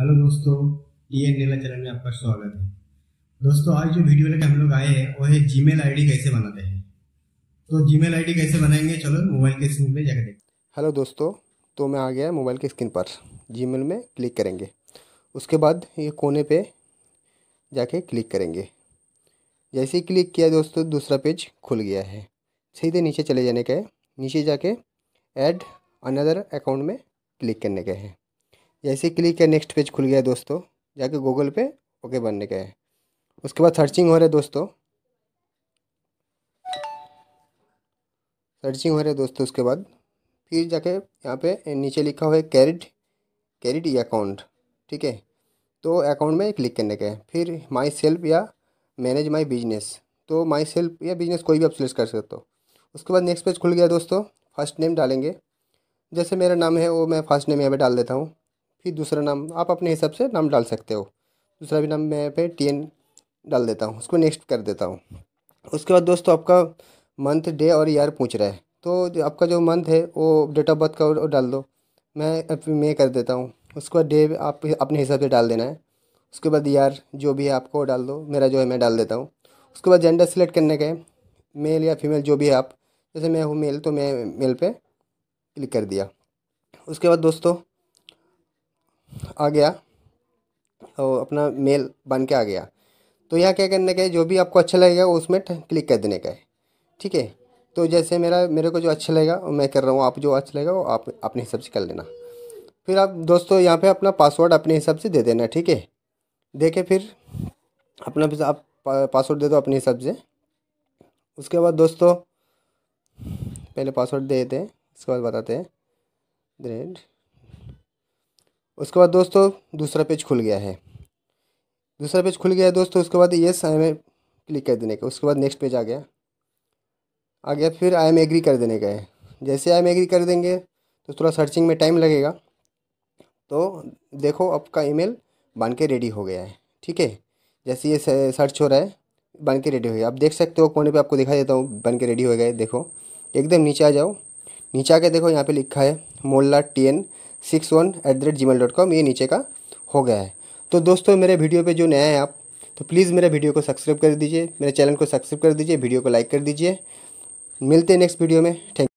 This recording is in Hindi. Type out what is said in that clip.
हेलो दोस्तों टी एन चैनल में आपका स्वागत है दोस्तों आज जो वीडियो लेकर हम लोग आए हैं वो है जी मेल कैसे बनाते हैं तो जी मेल कैसे बनाएंगे चलो मोबाइल के स्क्रीन पे जाकर देखते हेलो दोस्तों तो मैं आ गया मोबाइल के स्क्रीन पर जी में क्लिक करेंगे उसके बाद ये कोने पर जाके क्लिक करेंगे जैसे ही क्लिक किया दोस्तों दूसरा पेज खुल गया है सीधे नीचे चले जाने का है नीचे जाके ऐड अनदर अकाउंट में क्लिक करने का है जैसे क्लिक किया नेक्स्ट पेज खुल गया दोस्तों जाके गूगल पे ओके बनने गए उसके बाद सर्चिंग हो रहा है दोस्तों सर्चिंग हो रहा है दोस्तों उसके बाद फिर जाके यहाँ पे नीचे लिखा हुआ है कैरिड कैरिड ई अकाउंट ठीक है तो अकाउंट में क्लिक करने का है फिर माई सेल्फ या मैनेज माई बिजनेस तो माई सेल्फ या बिजनेस कोई भी आप सिलेक्ट कर सकते हो उसके बाद नेक्स्ट पेज खुल गया दोस्तों फर्स्ट नेम डालेंगे जैसे मेरा नाम है वो मैं फर्स्ट नेम यहाँ पे डाल देता हूँ फिर दूसरा नाम आप अपने हिसाब से नाम डाल सकते हो दूसरा भी नाम मैं पे टी एन डाल देता हूँ उसको नेक्स्ट कर देता हूँ उसके बाद दोस्तों आपका मंथ डे और ईयर पूछ रहा है तो आपका जो मंथ है वो डेट ऑफ बर्थ का डाल दो मैं मे कर देता हूँ उसके बाद डे आप अपने हिसाब से डाल देना है उसके बाद ईयर जो भी है आपको डाल दो मेरा जो है मैं डाल देता हूँ उसके बाद जेंडर सेलेक्ट करने का मेल या फीमेल जो भी है आप जैसे मैं हूँ मेल तो मैं मेल पर क्लिक कर दिया उसके बाद दोस्तों आ गया और अपना मेल बन के आ गया तो यहाँ क्या करने का है जो भी आपको अच्छा लगेगा उसमें क्लिक कर देने का है ठीक है तो जैसे मेरा मेरे को जो अच्छा लगेगा मैं कर रहा हूँ आप जो अच्छा लगेगा वो आप अपने हिसाब से कर लेना फिर आप दोस्तों यहाँ पे अपना पासवर्ड अपने हिसाब से दे देना ठीक है दे के फिर अपना आप पासवर्ड दे दो अपने हिसाब से उसके बाद दोस्तों पहले पासवर्ड दे देते हैं उसके बाद बताते हैं रेड उसके बाद दोस्तों दूसरा पेज खुल गया है दूसरा पेज खुल गया है दोस्तों उसके बाद येस आई एम क्लिक कर देने का उसके बाद नेक्स्ट पेज आ गया आ गया फिर आई एम एग्री कर देने का है जैसे आई एम एग्री कर देंगे तो थोड़ा सर्चिंग में टाइम लगेगा तो देखो आपका ईमेल बन के रेडी हो गया है ठीक है जैसे ये सर्च हो रहा है बन के रेडी हो गया आप देख सकते हो कोने पे आपको दिखा देता हूँ बन के रेडी हो गए देखो एकदम नीचे आ जाओ नीचे आके देखो यहाँ पे लिखा है Molla T N six one at the rate Gmail dot com ये नीचे का हो गया है तो दोस्तों मेरे वीडियो पे जो नया है आप तो प्लीज़ मेरे वीडियो को सब्सक्राइब कर दीजिए मेरे चैनल को सब्सक्राइब कर दीजिए वीडियो को लाइक कर दीजिए मिलते हैं नेक्स्ट वीडियो में थैंक